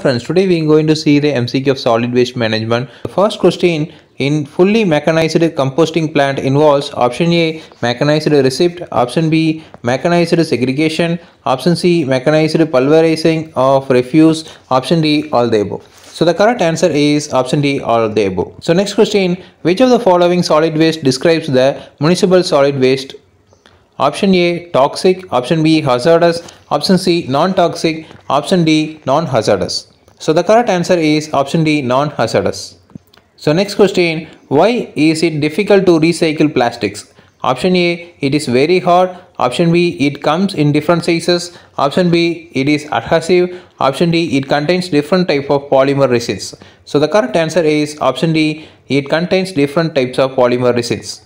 friends, today we are going to see the MCQ of solid waste management. The first question in fully mechanized composting plant involves option A mechanized receipt, option B mechanized segregation, option C mechanized pulverizing of refuse, option D all the above. So the correct answer is option D all the above. So next question, which of the following solid waste describes the municipal solid waste Option A toxic, option B hazardous, option C non-toxic, option D non-hazardous. So the correct answer is option D non-hazardous. So next question, why is it difficult to recycle plastics? Option A, it is very hard. Option B, it comes in different sizes. Option B, it is adhesive. Option D, it contains different type of polymer resins. So the correct answer is option D, it contains different types of polymer resins.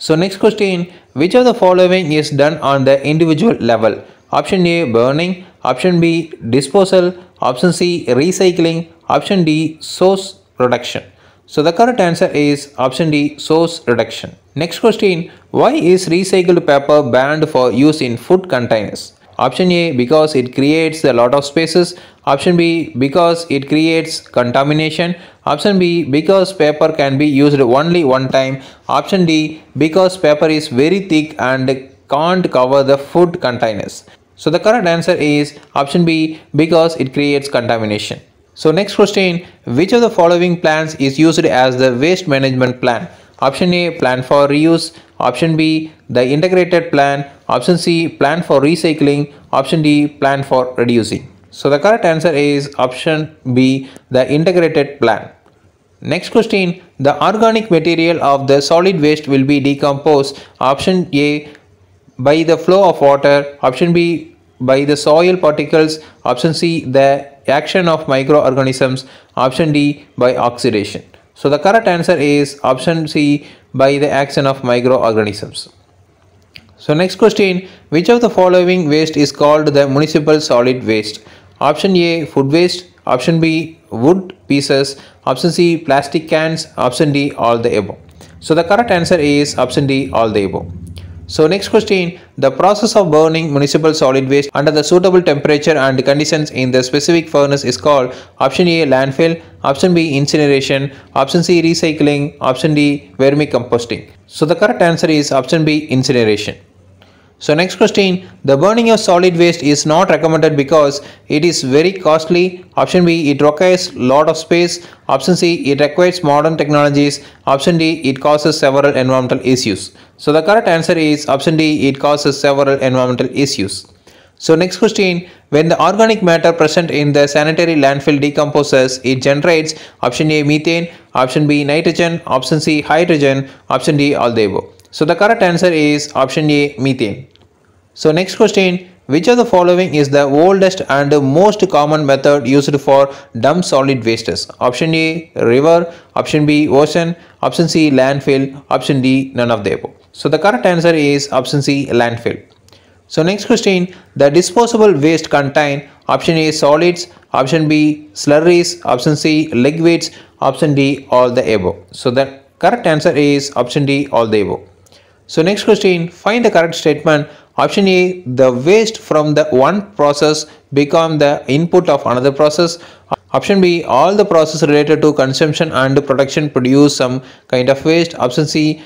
So next question, which of the following is done on the individual level? Option A, burning. Option B, disposal. Option C, recycling. Option D, source reduction. So the correct answer is option D, source reduction. Next question, why is recycled paper banned for use in food containers? Option A, because it creates a lot of spaces. Option B, because it creates contamination. Option B because paper can be used only one time. Option D because paper is very thick and can't cover the food containers. So the correct answer is option B because it creates contamination. So next question, which of the following plans is used as the waste management plan? Option A, plan for reuse. Option B, the integrated plan. Option C, plan for recycling. Option D, plan for reducing. So the correct answer is option B, the integrated plan. Next question, the organic material of the solid waste will be decomposed. Option A, by the flow of water. Option B, by the soil particles. Option C, the action of microorganisms. Option D, by oxidation. So the correct answer is option C, by the action of microorganisms. So next question, which of the following waste is called the municipal solid waste? Option A, food waste. Option B wood pieces. Option C plastic cans. Option D all the above. So the correct answer is option D all the above. So next question, the process of burning municipal solid waste under the suitable temperature and conditions in the specific furnace is called option A landfill, option B incineration, option C recycling, option D vermicomposting. So the correct answer is option B incineration. So next question, the burning of solid waste is not recommended because it is very costly. Option B, it requires lot of space. Option C, it requires modern technologies. Option D, it causes several environmental issues. So the correct answer is option D, it causes several environmental issues. So next question, when the organic matter present in the sanitary landfill decomposes, it generates option A methane, option B nitrogen, option C hydrogen, option D all the above. So the correct answer is option A methane. So next question which of the following is the oldest and most common method used for dump solid wastes? Option A river, option B ocean, option C landfill, option D none of the above. So the correct answer is option C landfill. So next question, the disposable waste contain option A solids, option B slurries, option C liquids, option D all the above. So the correct answer is option D all the above. So next question, find the correct statement. Option A, the waste from the one process become the input of another process. Option B, all the process related to consumption and production produce some kind of waste. Option C,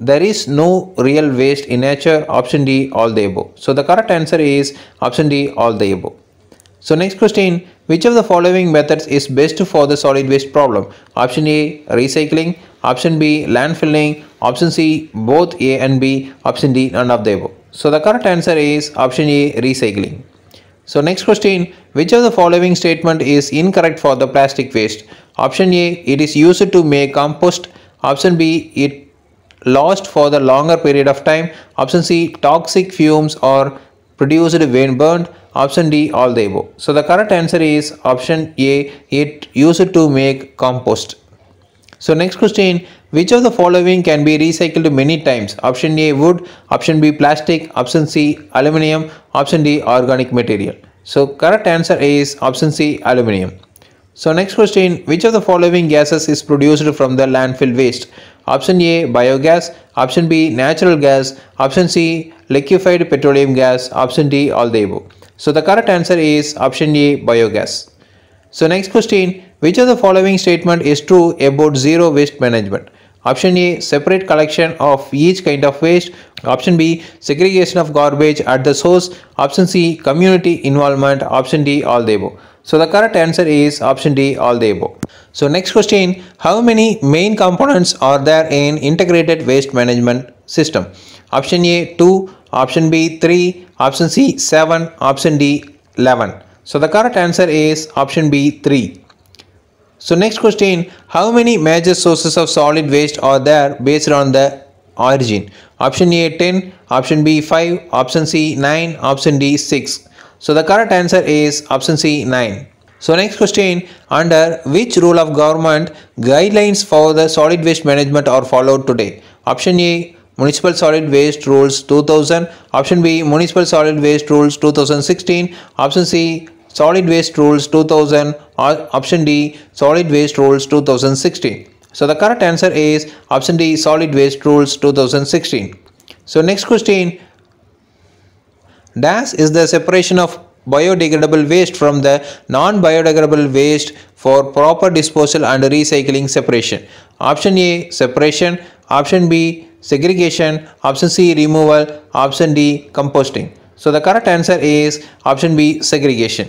there is no real waste in nature. Option D, all the above. So the correct answer is option D, all the above. So next question, which of the following methods is best for the solid waste problem? Option A, recycling. Option B, landfilling Option C, both A and B. Option D, none of the above. So the correct answer is option A, recycling. So next question, which of the following statement is incorrect for the plastic waste? Option A, it is used to make compost. Option B, it lost for the longer period of time. Option C, toxic fumes are produced when burned. Option D, all the above. So the correct answer is option A, it used to make compost. So next question, which of the following can be recycled many times? Option A wood, option B plastic, option C aluminium, option D organic material. So correct answer is option C aluminium. So next question, which of the following gases is produced from the landfill waste? Option A biogas, option B natural gas, option C liquefied petroleum gas, option D all the above. So the correct answer is option A biogas. So next question, which of the following statement is true about zero waste management? Option A separate collection of each kind of waste. Option B segregation of garbage at the source. Option C community involvement. Option D all the above. So the correct answer is option D all the above. So next question how many main components are there in integrated waste management system? Option A 2, option B 3, option C 7, option D 11. So the correct answer is option B 3. So next question, how many major sources of solid waste are there based on the origin? Option A 10, option B 5, option C 9, option D 6. So the correct answer is option C 9. So next question, under which rule of government guidelines for the solid waste management are followed today? Option A Municipal Solid Waste Rules 2000, Option B Municipal Solid Waste Rules 2016, Option C solid waste rules 2000 or uh, option D solid waste rules 2016. So the correct answer is option D solid waste rules 2016. So next question Das is the separation of biodegradable waste from the non-biodegradable waste for proper disposal and recycling separation. Option A separation, option B segregation, option C removal, option D composting. So the correct answer is option B segregation.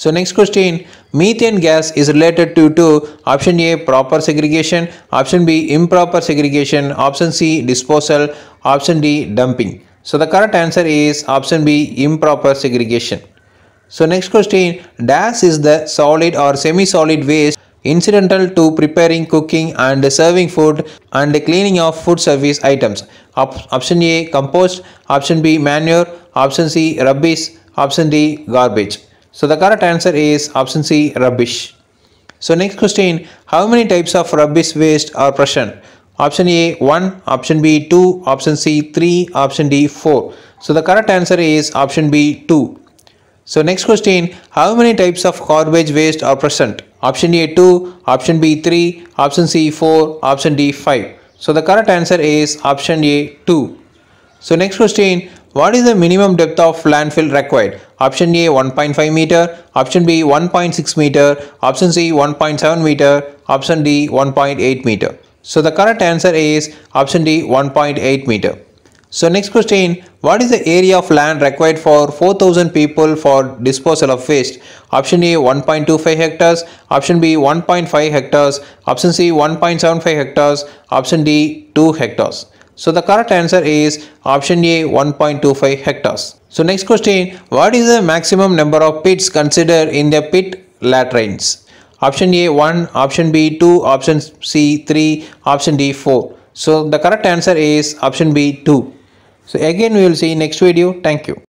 So next question, methane gas is related to two, option A proper segregation, option B improper segregation, option C disposal, option D dumping. So the correct answer is option B improper segregation. So next question, DAS is the solid or semi-solid waste incidental to preparing, cooking and serving food and cleaning of food service items. Op option A compost, option B manure, option C rubbish, option D garbage. So the correct answer is option C rubbish. So next question, how many types of rubbish waste are present? Option A 1, option B 2, option C 3, option D 4. So the correct answer is option B 2. So next question, how many types of garbage waste are present? Option A 2, option B 3, option C 4, option D 5. So the correct answer is option A 2. So next question, what is the minimum depth of landfill required? Option A 1.5 meter, option B 1.6 meter, option C 1.7 meter, option D 1.8 meter. So the correct answer is option D 1.8 meter. So next question, what is the area of land required for 4000 people for disposal of waste? Option A 1.25 hectares, option B 1.5 hectares, option C 1.75 hectares, option D 2 hectares. So the correct answer is option A 1.25 hectares. So next question, what is the maximum number of pits considered in the pit latrines? Option A 1, option B 2, option C 3, option D 4. So the correct answer is option B 2. So again we will see next video. Thank you.